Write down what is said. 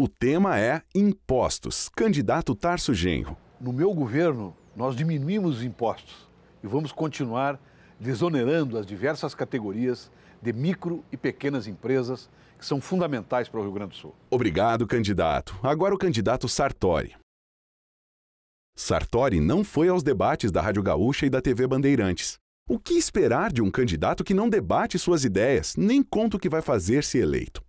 O tema é impostos. Candidato Tarso Genro. No meu governo, nós diminuímos os impostos e vamos continuar desonerando as diversas categorias de micro e pequenas empresas que são fundamentais para o Rio Grande do Sul. Obrigado, candidato. Agora o candidato Sartori. Sartori não foi aos debates da Rádio Gaúcha e da TV Bandeirantes. O que esperar de um candidato que não debate suas ideias, nem conta o que vai fazer se eleito?